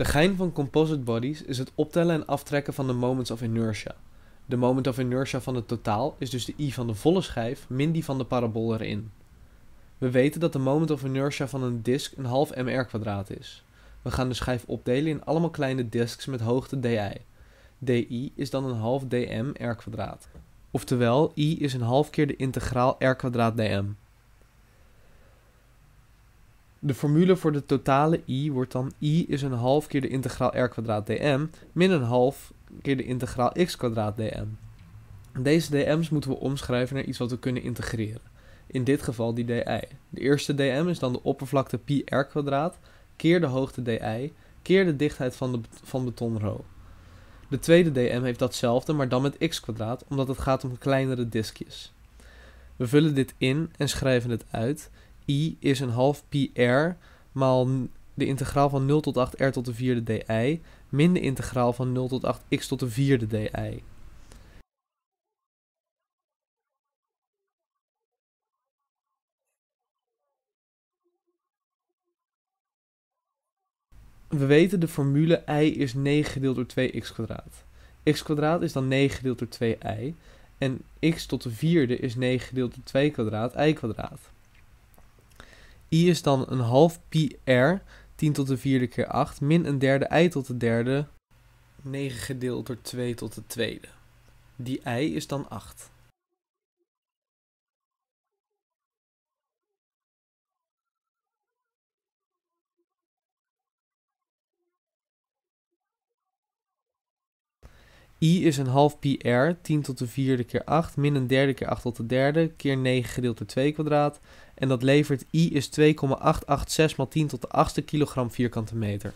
De gein van composite bodies is het optellen en aftrekken van de moments of inertia. De moment of inertia van het totaal is dus de i van de volle schijf min die van de parabool erin. We weten dat de moment of inertia van een disk een half mr kwadraat is. We gaan de schijf opdelen in allemaal kleine disks met hoogte di. di is dan een half dm r kwadraat. Oftewel, i is een half keer de integraal r kwadraat dm. De formule voor de totale i wordt dan i is een half keer de integraal r kwadraat dm min een half keer de integraal x kwadraat dm. Deze dm's moeten we omschrijven naar iets wat we kunnen integreren. In dit geval die di. De eerste dm is dan de oppervlakte pi r kwadraat keer de hoogte di keer de dichtheid van, de, van beton rho. De tweede dm heeft datzelfde, maar dan met x kwadraat, omdat het gaat om kleinere diskjes. We vullen dit in en schrijven het uit i is een half pi r maal de integraal van 0 tot 8 r tot de vierde di min de integraal van 0 tot 8 x tot de vierde di. We weten de formule i is 9 gedeeld door 2x kwadraat. x kwadraat is dan 9 gedeeld door 2i en x tot de vierde is 9 gedeeld door 2 kwadraat i kwadraat i is dan een half pi r, 10 tot de vierde keer 8, min een derde i tot de derde, 9 gedeeld door 2 tot de tweede. Die i is dan 8. i is een half pi r, 10 tot de vierde keer 8, min een derde keer 8 tot de derde, keer 9 gedeeld door 2 kwadraat. En dat levert i is 2,886 x 10 tot de achtste kilogram vierkante meter.